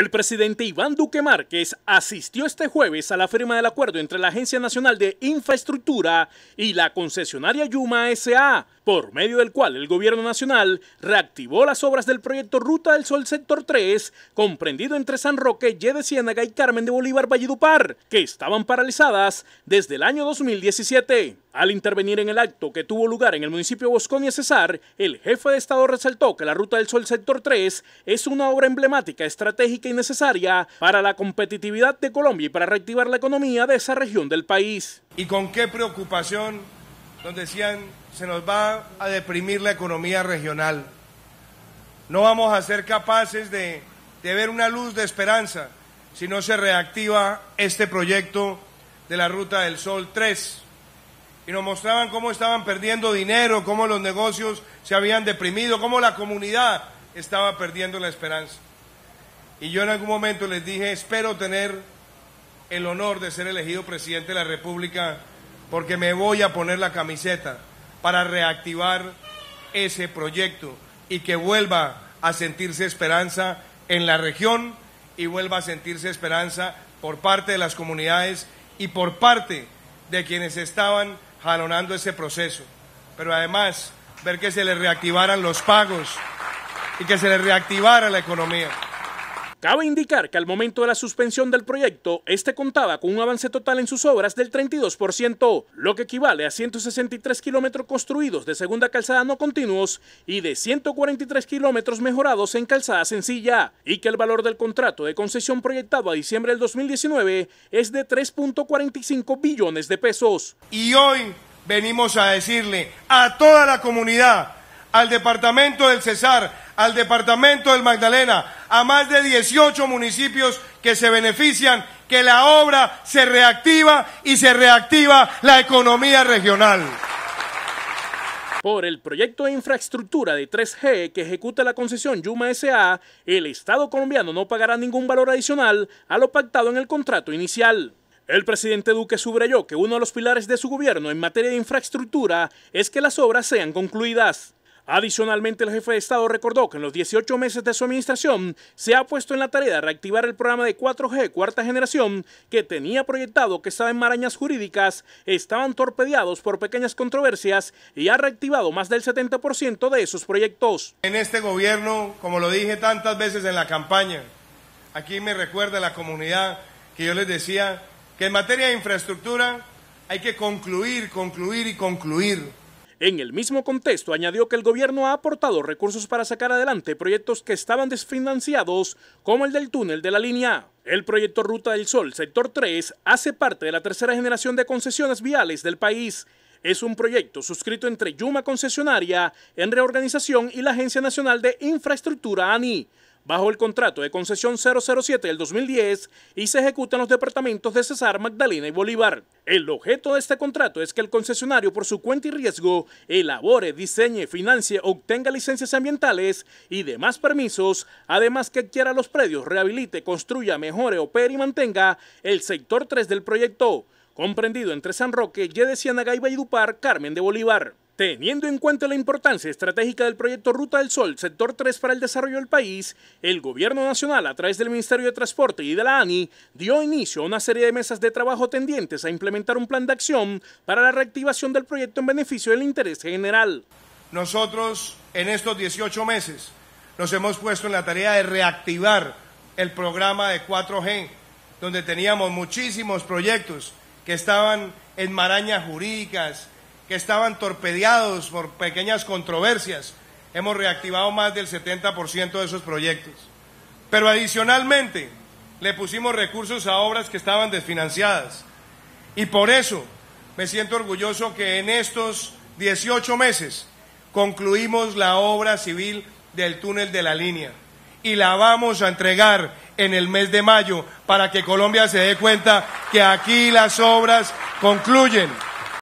El presidente Iván Duque Márquez asistió este jueves a la firma del acuerdo entre la Agencia Nacional de Infraestructura y la concesionaria Yuma SA por medio del cual el Gobierno Nacional reactivó las obras del proyecto Ruta del Sol Sector 3, comprendido entre San Roque, Y de Ciénaga y Carmen de Bolívar Valledupar, que estaban paralizadas desde el año 2017. Al intervenir en el acto que tuvo lugar en el municipio de y Cesar, el jefe de Estado resaltó que la Ruta del Sol Sector 3 es una obra emblemática, estratégica y necesaria para la competitividad de Colombia y para reactivar la economía de esa región del país. ¿Y con qué preocupación donde decían, se nos va a deprimir la economía regional. No vamos a ser capaces de, de ver una luz de esperanza si no se reactiva este proyecto de la Ruta del Sol 3. Y nos mostraban cómo estaban perdiendo dinero, cómo los negocios se habían deprimido, cómo la comunidad estaba perdiendo la esperanza. Y yo en algún momento les dije, espero tener el honor de ser elegido presidente de la República porque me voy a poner la camiseta para reactivar ese proyecto y que vuelva a sentirse esperanza en la región y vuelva a sentirse esperanza por parte de las comunidades y por parte de quienes estaban jalonando ese proceso. Pero además, ver que se le reactivaran los pagos y que se le reactivara la economía. Cabe indicar que al momento de la suspensión del proyecto, este contaba con un avance total en sus obras del 32%, lo que equivale a 163 kilómetros construidos de segunda calzada no continuos y de 143 kilómetros mejorados en calzada sencilla, y que el valor del contrato de concesión proyectado a diciembre del 2019 es de 3.45 billones de pesos. Y hoy venimos a decirle a toda la comunidad, al departamento del Cesar, al departamento del Magdalena, a más de 18 municipios que se benefician, que la obra se reactiva y se reactiva la economía regional. Por el proyecto de infraestructura de 3G que ejecuta la concesión Yuma SA, el Estado colombiano no pagará ningún valor adicional a lo pactado en el contrato inicial. El presidente Duque subrayó que uno de los pilares de su gobierno en materia de infraestructura es que las obras sean concluidas. Adicionalmente, el jefe de Estado recordó que en los 18 meses de su administración se ha puesto en la tarea de reactivar el programa de 4G cuarta generación que tenía proyectado que estaba en marañas jurídicas, estaban torpedeados por pequeñas controversias y ha reactivado más del 70% de esos proyectos. En este gobierno, como lo dije tantas veces en la campaña, aquí me recuerda la comunidad que yo les decía que en materia de infraestructura hay que concluir, concluir y concluir en el mismo contexto, añadió que el gobierno ha aportado recursos para sacar adelante proyectos que estaban desfinanciados, como el del túnel de la línea el proyecto Ruta del Sol, sector 3, hace parte de la tercera generación de concesiones viales del país. Es un proyecto suscrito entre Yuma Concesionaria en Reorganización y la Agencia Nacional de Infraestructura ANI bajo el contrato de concesión 007 del 2010 y se ejecutan los departamentos de Cesar, Magdalena y Bolívar. El objeto de este contrato es que el concesionario por su cuenta y riesgo elabore, diseñe, financie, obtenga licencias ambientales y demás permisos, además que adquiera los predios, rehabilite, construya, mejore, opere y mantenga el sector 3 del proyecto, comprendido entre San Roque, Yedeciana, y dupar Carmen de Bolívar. Teniendo en cuenta la importancia estratégica del proyecto Ruta del Sol, sector 3 para el desarrollo del país, el Gobierno Nacional, a través del Ministerio de Transporte y de la ANI, dio inicio a una serie de mesas de trabajo tendientes a implementar un plan de acción para la reactivación del proyecto en beneficio del interés general. Nosotros, en estos 18 meses, nos hemos puesto en la tarea de reactivar el programa de 4G, donde teníamos muchísimos proyectos que estaban en marañas jurídicas, que estaban torpedeados por pequeñas controversias, hemos reactivado más del 70% de esos proyectos. Pero adicionalmente, le pusimos recursos a obras que estaban desfinanciadas. Y por eso me siento orgulloso que en estos 18 meses concluimos la obra civil del túnel de la línea y la vamos a entregar en el mes de mayo para que Colombia se dé cuenta que aquí las obras concluyen.